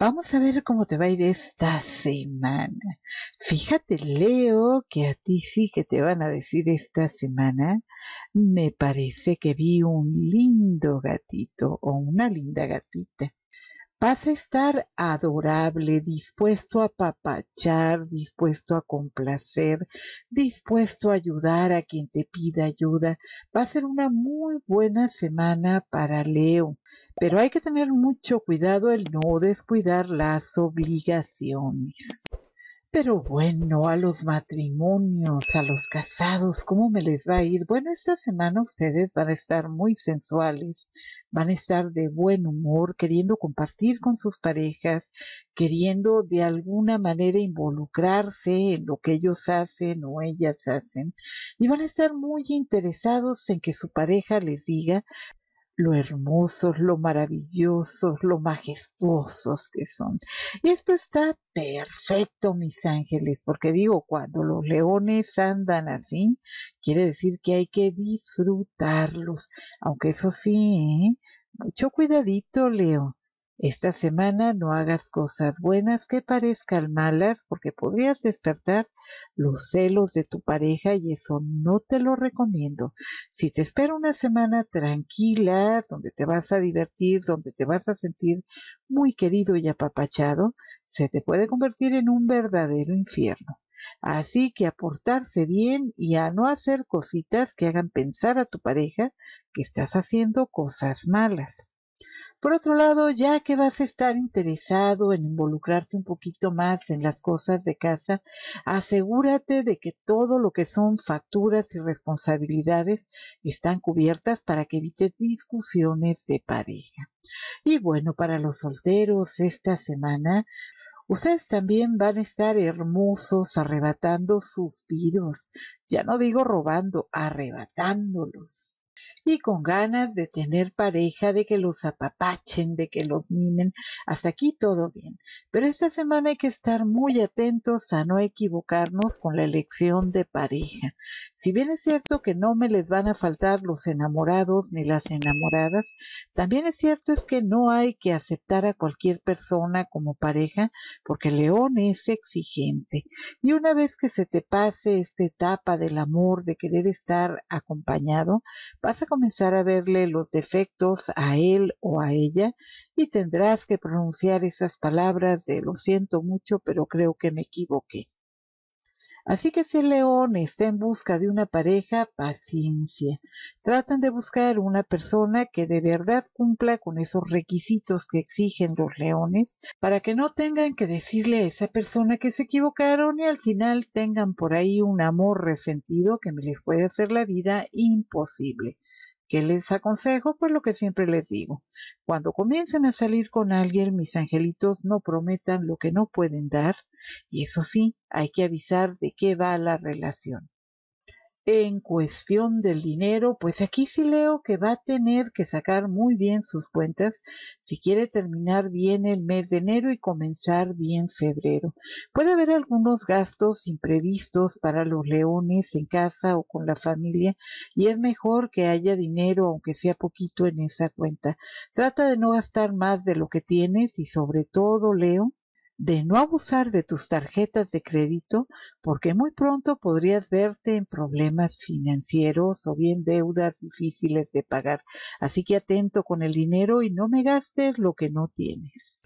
Vamos a ver cómo te va a ir esta semana. Fíjate, Leo, que a ti sí que te van a decir esta semana, me parece que vi un lindo gatito o una linda gatita vas a estar adorable, dispuesto a papachar, dispuesto a complacer, dispuesto a ayudar a quien te pida ayuda. Va a ser una muy buena semana para Leo, pero hay que tener mucho cuidado el no descuidar las obligaciones. Pero bueno, a los matrimonios, a los casados, ¿cómo me les va a ir? Bueno, esta semana ustedes van a estar muy sensuales, van a estar de buen humor, queriendo compartir con sus parejas, queriendo de alguna manera involucrarse en lo que ellos hacen o ellas hacen, y van a estar muy interesados en que su pareja les diga lo hermosos, lo maravillosos, lo majestuosos que son. Y esto está perfecto, mis ángeles, porque digo, cuando los leones andan así, quiere decir que hay que disfrutarlos, aunque eso sí, ¿eh? mucho cuidadito, Leo esta semana no hagas cosas buenas que parezcan malas porque podrías despertar los celos de tu pareja y eso no te lo recomiendo. Si te espera una semana tranquila, donde te vas a divertir, donde te vas a sentir muy querido y apapachado, se te puede convertir en un verdadero infierno. Así que a portarse bien y a no hacer cositas que hagan pensar a tu pareja que estás haciendo cosas malas. Por otro lado, ya que vas a estar interesado en involucrarte un poquito más en las cosas de casa, asegúrate de que todo lo que son facturas y responsabilidades están cubiertas para que evites discusiones de pareja. Y bueno, para los solteros esta semana, Ustedes también van a estar hermosos arrebatando suspiros, ya no digo robando, arrebatándolos y con ganas de tener pareja, de que los apapachen, de que los mimen. Hasta aquí todo bien. Pero esta semana hay que estar muy atentos a no equivocarnos con la elección de pareja. Si bien es cierto que no me les van a faltar los enamorados ni las enamoradas, también es cierto es que no hay que aceptar a cualquier persona como pareja porque León es exigente. Y una vez que se te pase esta etapa del amor, de querer estar acompañado, vas a comenzar a verle los defectos a él o a ella y tendrás que pronunciar esas palabras de lo siento mucho, pero creo que me equivoqué. Así que si el león está en busca de una pareja, paciencia. tratan de buscar una persona que de verdad cumpla con esos requisitos que exigen los leones para que no tengan que decirle a esa persona que se equivocaron y al final tengan por ahí un amor resentido que me les puede hacer la vida imposible. ¿Qué les aconsejo? Pues lo que siempre les digo. Cuando comiencen a salir con alguien, mis angelitos no prometan lo que no pueden dar. Y eso sí, hay que avisar de qué va la relación en cuestión del dinero, pues aquí sí leo que va a tener que sacar muy bien sus cuentas si quiere terminar bien el mes de enero y comenzar bien febrero. Puede haber algunos gastos imprevistos para los leones en casa o con la familia y es mejor que haya dinero, aunque sea poquito, en esa cuenta. Trata de no gastar más de lo que tienes y sobre todo, Leo, de no abusar de tus tarjetas de crédito porque muy pronto podrías verte en problemas financieros o bien deudas difíciles de pagar. Así que atento con el dinero y no me gastes lo que no tienes.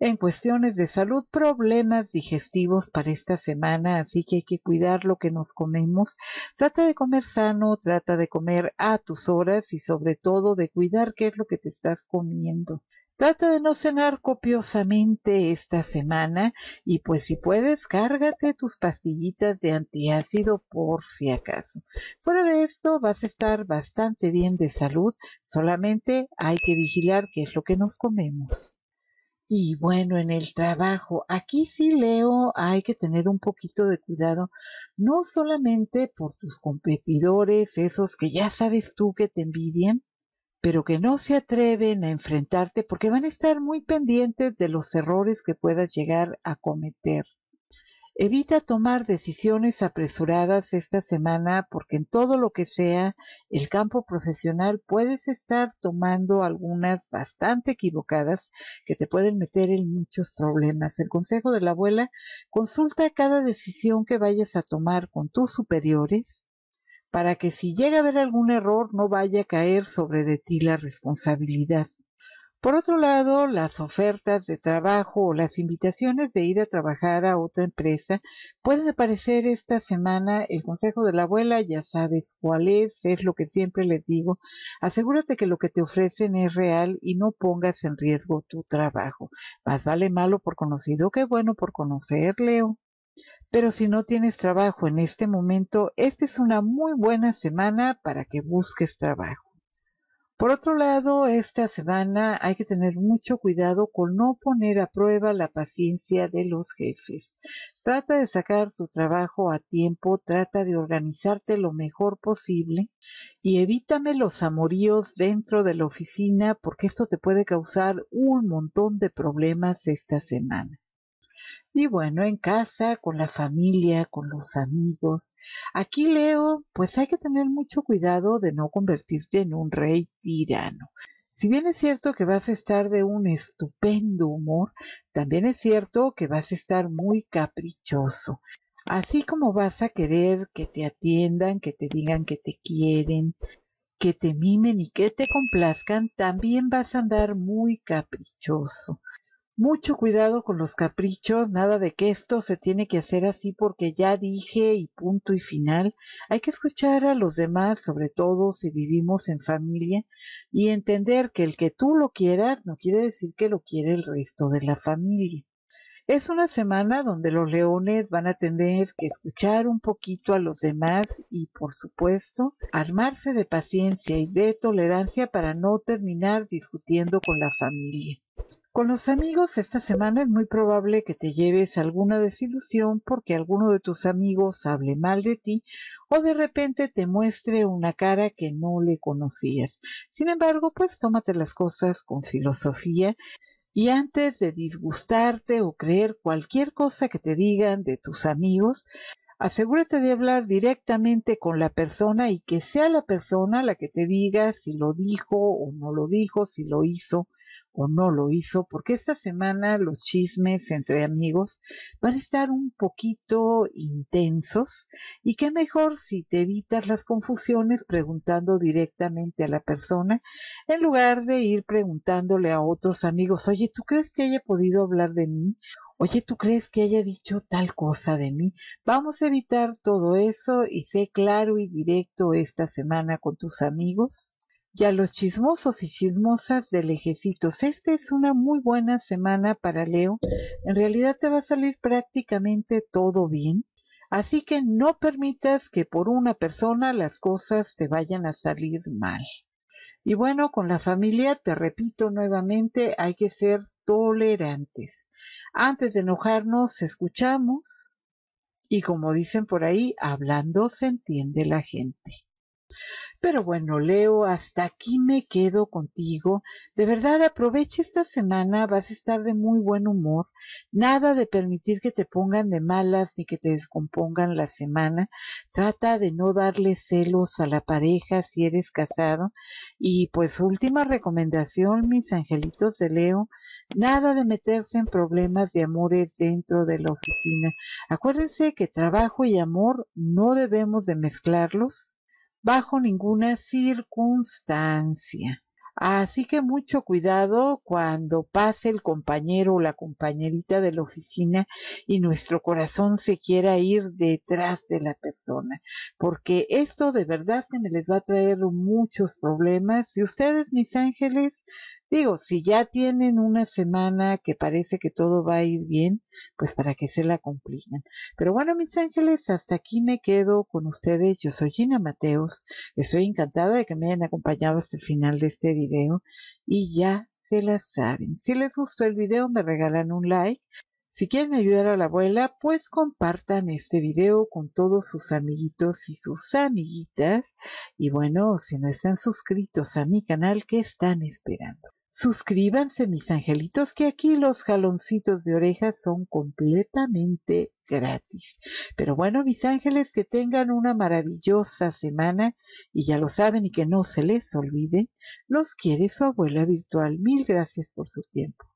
En cuestiones de salud, problemas digestivos para esta semana, así que hay que cuidar lo que nos comemos. Trata de comer sano, trata de comer a tus horas y sobre todo de cuidar qué es lo que te estás comiendo. Trata de no cenar copiosamente esta semana y pues si puedes, cárgate tus pastillitas de antiácido por si acaso. Fuera de esto, vas a estar bastante bien de salud, solamente hay que vigilar qué es lo que nos comemos. Y bueno, en el trabajo, aquí sí leo, hay que tener un poquito de cuidado, no solamente por tus competidores, esos que ya sabes tú que te envidian, pero que no se atreven a enfrentarte porque van a estar muy pendientes de los errores que puedas llegar a cometer. Evita tomar decisiones apresuradas esta semana porque en todo lo que sea el campo profesional puedes estar tomando algunas bastante equivocadas que te pueden meter en muchos problemas. El consejo de la abuela, consulta cada decisión que vayas a tomar con tus superiores para que si llega a haber algún error no vaya a caer sobre de ti la responsabilidad. Por otro lado, las ofertas de trabajo o las invitaciones de ir a trabajar a otra empresa pueden aparecer esta semana. El consejo de la abuela ya sabes cuál es, es lo que siempre les digo. Asegúrate que lo que te ofrecen es real y no pongas en riesgo tu trabajo. Más vale malo por conocido que bueno por conocer, Leo. Pero si no tienes trabajo en este momento, esta es una muy buena semana para que busques trabajo. Por otro lado, esta semana hay que tener mucho cuidado con no poner a prueba la paciencia de los jefes. Trata de sacar tu trabajo a tiempo, trata de organizarte lo mejor posible y evítame los amoríos dentro de la oficina porque esto te puede causar un montón de problemas esta semana. Y bueno, en casa, con la familia, con los amigos. Aquí leo, pues hay que tener mucho cuidado de no convertirte en un rey tirano. Si bien es cierto que vas a estar de un estupendo humor, también es cierto que vas a estar muy caprichoso. Así como vas a querer que te atiendan, que te digan que te quieren, que te mimen y que te complazcan, también vas a andar muy caprichoso. Mucho cuidado con los caprichos, nada de que esto se tiene que hacer así porque ya dije y punto y final. Hay que escuchar a los demás, sobre todo si vivimos en familia, y entender que el que tú lo quieras no quiere decir que lo quiere el resto de la familia. Es una semana donde los leones van a tener que escuchar un poquito a los demás y, por supuesto, armarse de paciencia y de tolerancia para no terminar discutiendo con la familia. Con los amigos esta semana es muy probable que te lleves alguna desilusión porque alguno de tus amigos hable mal de ti o de repente te muestre una cara que no le conocías. Sin embargo, pues tómate las cosas con filosofía y antes de disgustarte o creer cualquier cosa que te digan de tus amigos, asegúrate de hablar directamente con la persona y que sea la persona la que te diga si lo dijo o no lo dijo, si lo hizo o no lo hizo, porque esta semana los chismes entre amigos van a estar un poquito intensos y qué mejor si te evitas las confusiones preguntando directamente a la persona en lugar de ir preguntándole a otros amigos, oye, ¿tú crees que haya podido hablar de mí? oye, ¿tú crees que haya dicho tal cosa de mí? Vamos a evitar todo eso y sé claro y directo esta semana con tus amigos. Y a los chismosos y chismosas de lejecitos, esta es una muy buena semana para Leo. En realidad te va a salir prácticamente todo bien. Así que no permitas que por una persona las cosas te vayan a salir mal. Y bueno, con la familia, te repito nuevamente, hay que ser tolerantes. Antes de enojarnos, escuchamos y como dicen por ahí, hablando se entiende la gente. Pero bueno, Leo, hasta aquí me quedo contigo. De verdad, aprovecha esta semana, vas a estar de muy buen humor. Nada de permitir que te pongan de malas ni que te descompongan la semana. Trata de no darle celos a la pareja si eres casado. Y pues última recomendación, mis angelitos de Leo, nada de meterse en problemas de amores dentro de la oficina. Acuérdense que trabajo y amor no debemos de mezclarlos bajo ninguna circunstancia. Así que mucho cuidado cuando pase el compañero o la compañerita de la oficina y nuestro corazón se quiera ir detrás de la persona, porque esto de verdad se me les va a traer muchos problemas y ustedes, mis ángeles, Digo, si ya tienen una semana que parece que todo va a ir bien, pues para que se la complican. Pero bueno, mis ángeles, hasta aquí me quedo con ustedes. Yo soy Gina Mateos. Estoy encantada de que me hayan acompañado hasta el final de este video. Y ya se la saben. Si les gustó el video, me regalan un like. Si quieren ayudar a la abuela, pues compartan este video con todos sus amiguitos y sus amiguitas. Y bueno, si no están suscritos a mi canal, ¿qué están esperando? Suscríbanse mis angelitos que aquí los jaloncitos de orejas son completamente gratis. Pero bueno, mis ángeles, que tengan una maravillosa semana y ya lo saben y que no se les olvide, los quiere su abuela virtual. Mil gracias por su tiempo.